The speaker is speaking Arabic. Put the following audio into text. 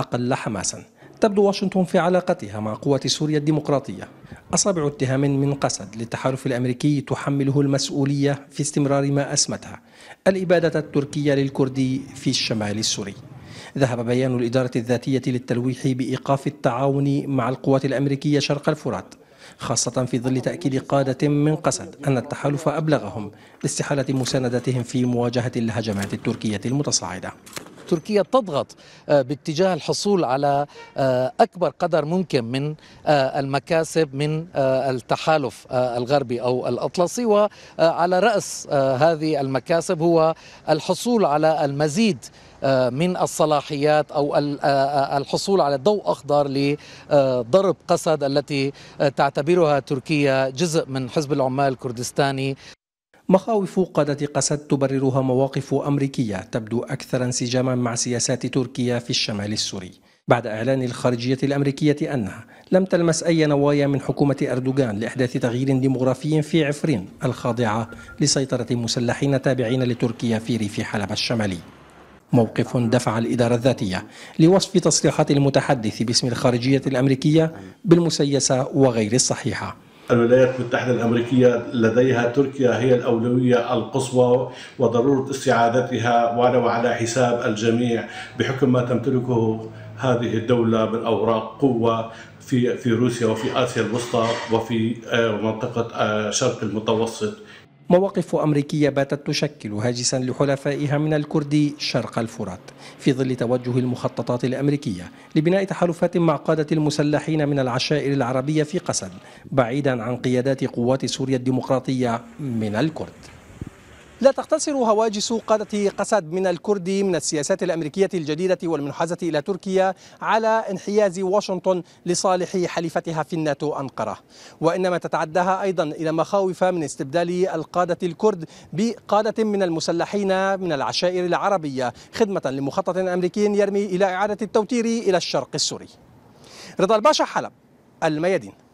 أقل حماسا تبدو واشنطن في علاقتها مع قوة سوريا الديمقراطية أصابع اتهام من قسد للتحالف الأمريكي تحمله المسؤولية في استمرار ما أسمتها الإبادة التركية للكردي في الشمال السوري ذهب بيان الإدارة الذاتية للتلويح بإيقاف التعاون مع القوات الأمريكية شرق الفرات خاصة في ظل تأكيد قادة من قسد أن التحالف أبلغهم لاستحالة مساندتهم في مواجهة الهجمات التركية المتصاعدة تركيا تضغط آه، باتجاه الحصول على آه، أكبر قدر ممكن من آه، المكاسب من التحالف الغربي أو الأطلسي وعلى رأس هذه المكاسب هو الحصول على المزيد من الصلاحيات او الحصول على ضوء اخضر لضرب قسد التي تعتبرها تركيا جزء من حزب العمال الكردستاني مخاوف قادة قسد تبررها مواقف أمريكية تبدو أكثر انسجاما مع سياسات تركيا في الشمال السوري بعد إعلان الخارجية الأمريكية أنها لم تلمس أي نوايا من حكومة أردوغان لإحداث تغيير ديمغرافي في عفرين الخاضعة لسيطرة مسلحين تابعين لتركيا في ريف حلب الشمالي موقف دفع الإدارة الذاتية لوصف تصريحات المتحدث باسم الخارجية الأمريكية بالمسيسة وغير الصحيحة الولايات المتحدة الأمريكية لديها تركيا هي الأولوية القصوى وضرورة استعادتها ولو على حساب الجميع بحكم ما تمتلكه هذه الدولة من أوراق قوة في في روسيا وفي آسيا الوسطى وفي آه، منطقة آه، شرق المتوسط مواقف أمريكية باتت تشكل هاجسا لحلفائها من الكرد شرق الفرات في ظل توجه المخططات الأمريكية لبناء تحالفات مع قادة المسلحين من العشائر العربية في قسد بعيدا عن قيادات قوات سوريا الديمقراطية من الكرد لا تقتصر هواجس قادة قسد من الكرد من السياسات الأمريكية الجديدة والمنحازة إلى تركيا على انحياز واشنطن لصالح حليفتها في الناتو أنقرة وإنما تتعداها أيضا إلى مخاوف من استبدال القادة الكرد بقادة من المسلحين من العشائر العربية خدمة لمخطط أمريكي يرمي إلى إعادة التوتير إلى الشرق السوري رضا الباشا حلب الميادين